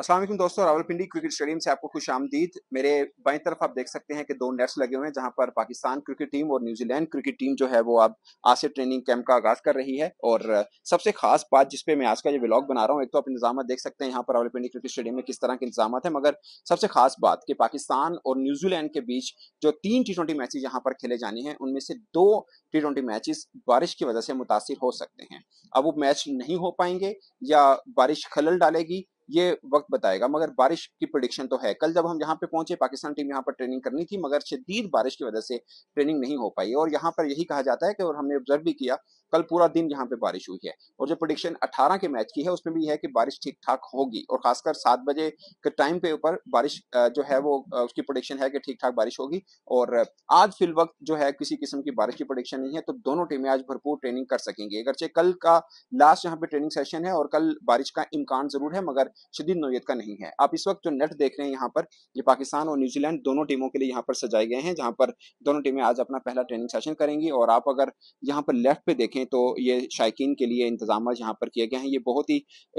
असला दोस्तों Rawalpindi cricket stadium से आपको खुश आमदीद मेरे बाई तरफ आप देख सकते हैं कि दो नेट्स लगे हुए हैं जहां पर पाकिस्तान क्रिकेट टीम और न्यूजीलैंड क्रिकेट टीम जो है वो अब आज से ट्रेनिंग कैंप का आगाज कर रही है और सबसे खास बात जिसपे मैं आज का ये ब्लॉग बना रहा हूँ एक तो आप इंतजाम देख सकते हैं यहाँ पर रावलपिंडी क्रिकेट स्टेडियम में किस तरह के इंतजाम है मगर सबसे खास बात कि पाकिस्तान और न्यूजीलैंड के बीच जो तीन टी ट्वेंटी मैचेज यहाँ पर खेले जाने हैं उनमें से दो टी ट्वेंटी मैचेस बारिश की वजह से मुतासर हो सकते हैं अब वो मैच नहीं हो पाएंगे या बारिश खलल डालेगी ये वक्त बताएगा मगर बारिश की प्रोडिक्शन तो है कल जब हम यहाँ पे पहुंचे पाकिस्तान टीम यहाँ पर ट्रेनिंग करनी थी मगर शदीद बारिश की वजह से ट्रेनिंग नहीं हो पाई और यहाँ पर यही कहा जाता है कि और हमने ऑब्जर्व भी किया कल पूरा दिन यहाँ पे बारिश हुई है और जो प्रोडिक्शन 18 के मैच की है उसमें भी है कि बारिश ठीक ठाक होगी और खासकर सात बजे के टाइम पे ऊपर बारिश जो है वो उसकी प्रोडिक्शन है कि ठीक ठाक बारिश होगी और आज फिल वक्त जो है किसी किस्म की बारिश की प्रोडिक्शन नहीं है तो दोनों टीमें आज भरपूर ट्रेनिंग कर सकेंगी अगरचे कल का लास्ट यहाँ पे ट्रेनिंग सेशन है और कल बारिश का इम्कान जरूर है मगर शदीद नोयत का नहीं है आप इस वक्त जो नेट देख रहे हैं यहाँ पर ये पाकिस्तान और न्यूजीलैंड दोनों टीमों के लिए यहाँ पर सजाए गए हैं जहाँ पर दोनों टीमें आज अपना पहला ट्रेनिंग सेशन करेंगी और आप अगर यहाँ पर लेफ्ट पे देखें हैं तो ये शायकीन के लिए इंतजाम यहाँ पर किए गए हैं ये बहुत ही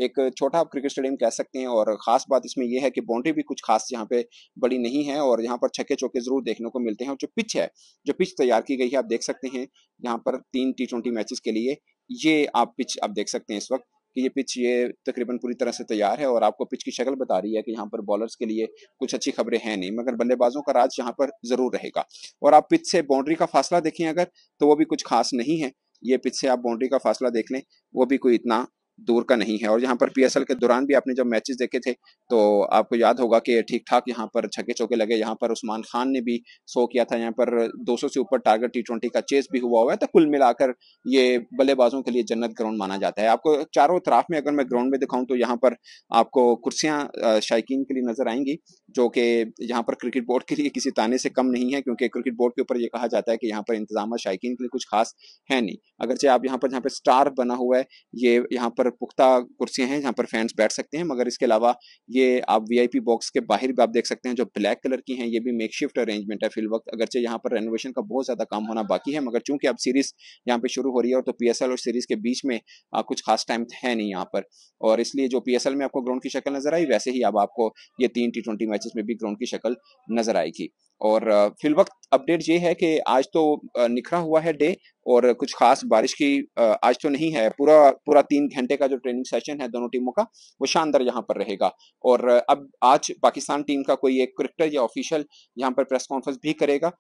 एक छोटा आप क्रिकेट स्टेडियम कह सकते हैं और ख़ास बात इसमें यह है कि बाउंड्री भी कुछ खास यहाँ पे बड़ी नहीं है और यहाँ पर छक्के चौके ज़रूर देखने को मिलते हैं और जो पिच है जो पिच तैयार की गई है आप देख सकते हैं यहाँ पर तीन टी ट्वेंटी मैचेस के लिए ये आप पिच आप देख सकते हैं इस वक्त कि ये पिच ये तकरीबन पूरी तरह से तैयार है और आपको पिच की शक्ल बता रही है कि यहाँ पर बॉलर्स के लिए कुछ अच्छी खबरें हैं नहीं मगर बल्लेबाजों का राज यहाँ पर ज़रूर रहेगा और आप पिच से बाउंड्री का फासला देखें अगर तो वो भी कुछ खास नहीं है ये पिच से आप बाउंड्री का फासला देख लें वो भी कोई इतना दूर का नहीं है और यहाँ पर पीएसएल के दौरान भी आपने जब मैचेस देखे थे तो आपको याद होगा कि ठीक ठाक यहाँ पर छक्के चौके लगे यहाँ पर उस्मान खान ने भी सो किया था यहाँ पर 200 से ऊपर टारगेट टी ट्वेंटी का चेस भी हुआ हुआ है तो कुल मिलाकर ये बल्लेबाजों के लिए जन्नत ग्राउंड माना जाता है आपको चारों तरफ में अगर मैं ग्राउंड में दिखाऊं तो यहाँ पर आपको कुर्सियाँ शायकीन के लिए नजर आएंगी जो कि यहाँ पर क्रिकेट बोर्ड के लिए किसी ताने से कम नहीं है क्योंकि क्रिकेट बोर्ड के ऊपर ये कहा जाता है कि यहाँ पर इंतजाम शायक के लिए कुछ खास है नहीं अगरचे आप यहाँ पर जहाँ पर स्टार बना हुआ है ये यहाँ पर पुख्ता कुर्सियाँ हैं जहाँ पर फैंस बैठ सकते हैं मगर इसके अलावा ये आप वी बॉक्स के बाहर भी आप देख सकते हैं जो ब्लैक कलर की हैं ये भी मेक शिफ्ट अरेंजमेंट है फिल वक्त अगरचे यहाँ पर रेनोवेशन का बहुत ज़्यादा काम होना बाकी है मगर चूंकि अब सीरीज़ यहाँ पर शुरू हो रही है और तो पी और सीरीज़ के बीच में कुछ खास टाइम है नहीं यहाँ पर और इसलिए जो पी में आपको ग्राउंड की शक्ल नजर आई वैसे ही अब आपको ये तीन टी मैच एनालिसिस में भी ग्राउंड की शक्ल नजर आएगी और फिलवक्त अपडेट ये है कि आज तो निखरा हुआ है डे और कुछ खास बारिश की आज तो नहीं है पूरा पूरा तीन घंटे का जो ट्रेनिंग सेशन है दोनों टीमों का वो शानदार यहाँ पर रहेगा और अब आज पाकिस्तान टीम का कोई एक क्रिकेटर या ऑफिशियल यहाँ पर प्रेस कॉन्फ्रेंस भी करेगा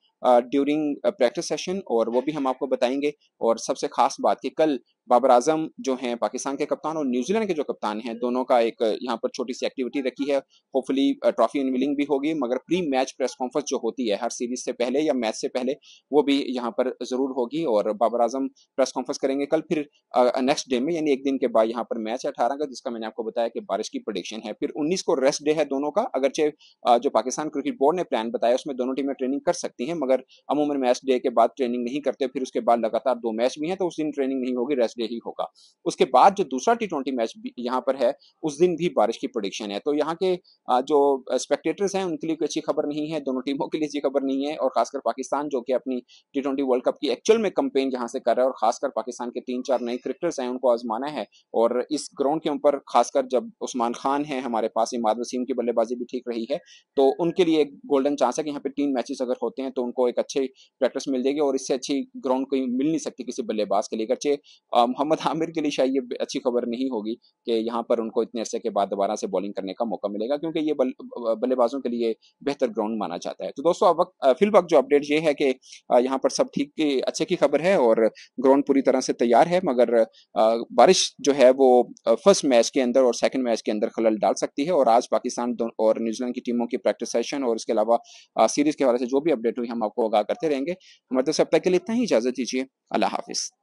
ड्यूरिंग प्रैक्टिस सेशन और वो भी हम आपको बताएंगे और सबसे खास बात कि कल बाबर आजम जो हैं पाकिस्तान के कप्तान और न्यूजीलैंड के जो कप्तान हैं दोनों का एक यहाँ पर छोटी सी एक्टिविटी रखी है होपफुली ट्रॉफी अनविलिंग भी होगी मगर प्री मैच प्रेस कॉन्फ्रेंस जो होती है हर सीरीज से पहले या मैच से पहले वो भी यहाँ पर जरूर होगी और बाबर आजम प्रेस कॉन्फ्रेंस करेंगे कल फिर नेक्स्ट डे में यानी एक दिन के बाद यहाँ पर मैच है अठारह का जिसका मैंने आपको बताया कि बारिश की प्रोडिक्शन है फिर उन्नीस को रेस्ट डे है दोनों का अगरचे जो पाकिस्तान क्रिकेट बोर्ड ने प्लान बताया उसमें दोनों टीमें ट्रेनिंग कर सकती हैं मगर अमूमन मैच डे के बाद ट्रेनिंग नहीं करते फिर उसके बाद लगातार दो मैच भी हैं तो उस दिन ट्रेनिंग नहीं होगी रेस्ट डे ही होगा उसके बाद जो दूसरा टी ट्वेंटी मैच यहाँ पर है उस दिन भी बारिश की प्रोडिक्शन है तो यहाँ के जो स्पेक्टेटर्स हैं उनके लिए कोई अच्छी खबर नहीं है दोनों टीमों के लिए अच्छी खबर नहीं है और खासकर पाकिस्तान जो कि अपनी टी ट्वेंटी वर्ल्ड कप की एक्चुअल में कंपेन चेंज यहाँ से कर रहा है और खासकर पाकिस्तान के तीन चार नए क्रिकेटर्स हैं उनको आजमाना है और इस ग्राउंड के ऊपर खासकर जब उस्मान खान है हमारे पास इमाद वसीम की बल्लेबाजी भी ठीक रही है तो उनके लिए एक गोल्डन चांस है कि यहाँ पे तीन मैचेस अगर होते हैं तो उनको एक अच्छे प्रैक्टिस मिल जाएगी और इससे अच्छी ग्राउंड कोई मिल नहीं सकती किसी बल्लेबाज के लिए अच्छे मोहम्मद आमिर के लिए शायद ये अच्छी खबर नहीं होगी कि यहाँ पर उनको इतने अरसे के बाद दोबारा से बॉलिंग करने का मौका मिलेगा क्योंकि ये बल्लेबाजों के लिए बेहतर ग्राउंड माना जाता है तो दोस्तों अब वक्त फिल वक्त जो अपडेट ये है कि यहाँ पर सब ठीक अच्छे की खबर है है और ग्राउंड पूरी तरह से तैयार है मगर बारिश जो है वो फर्स्ट मैच के अंदर और सेकंड मैच के अंदर खलल डाल सकती है और आज पाकिस्तान और न्यूजीलैंड की टीमों की प्रैक्टिस सेशन और इसके अलावा सीरीज के हवाले से जो भी अपडेट हुई हम आपको आगाह करते रहेंगे हमारे तरफ तक के लिए इतना ही इजाज़त दीजिए अल्लाह हाफिज़